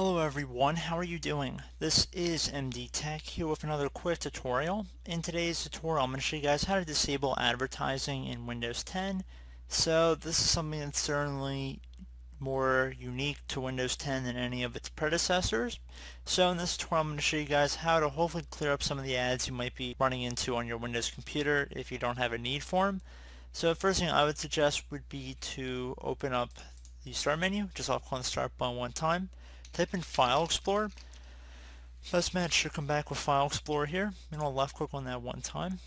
Hello everyone, how are you doing? This is MD Tech here with another quick tutorial. In today's tutorial I'm going to show you guys how to disable advertising in Windows 10. So this is something that's certainly more unique to Windows 10 than any of its predecessors. So in this tutorial I'm going to show you guys how to hopefully clear up some of the ads you might be running into on your Windows computer if you don't have a need for them. So the first thing I would suggest would be to open up the start menu, just off on the start button one time type in File Explorer. Best match should come back with File Explorer here. You want to left click on that one time.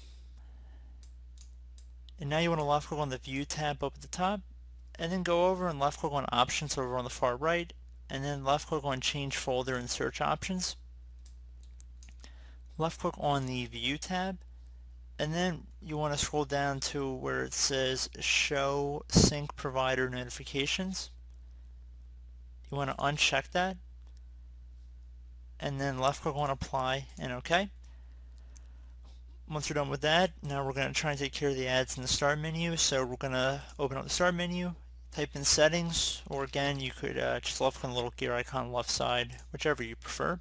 And now you want to left click on the View tab up at the top and then go over and left click on Options over on the far right and then left click on Change Folder and Search Options. Left click on the View tab and then you want to scroll down to where it says Show Sync Provider Notifications you want to uncheck that and then left click on apply and OK. Once you're done with that, now we're going to try and take care of the ads in the start menu. So we're going to open up the start menu, type in settings, or again you could uh, just left click on the little gear icon left side, whichever you prefer.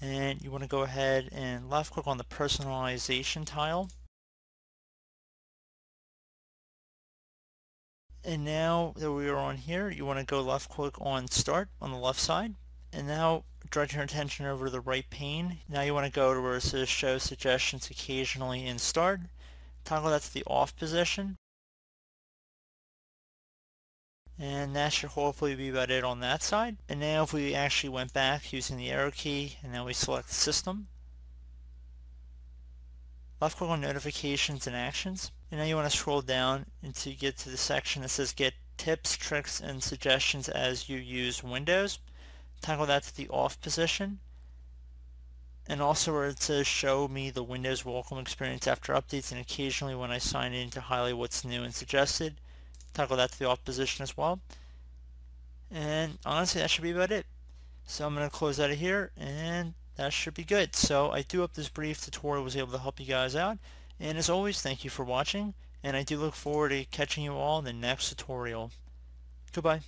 And you want to go ahead and left click on the personalization tile And now that we are on here, you want to go left click on start on the left side. And now direct your attention over to the right pane. Now you want to go to where it says show suggestions occasionally in start. Toggle that to the off position. And that should hopefully be about it on that side. And now if we actually went back using the arrow key and then we select system, Left click on notifications and actions. And now you want to scroll down until you get to the section that says get tips, tricks, and suggestions as you use Windows. Toggle that to the off position. And also where it says show me the Windows welcome experience after updates and occasionally when I sign in to highlight what's new and suggested. Toggle that to the off position as well. And honestly, that should be about it. So I'm going to close out of here and that should be good. So I do hope this brief tutorial was able to help you guys out. And as always, thank you for watching. And I do look forward to catching you all in the next tutorial. Goodbye.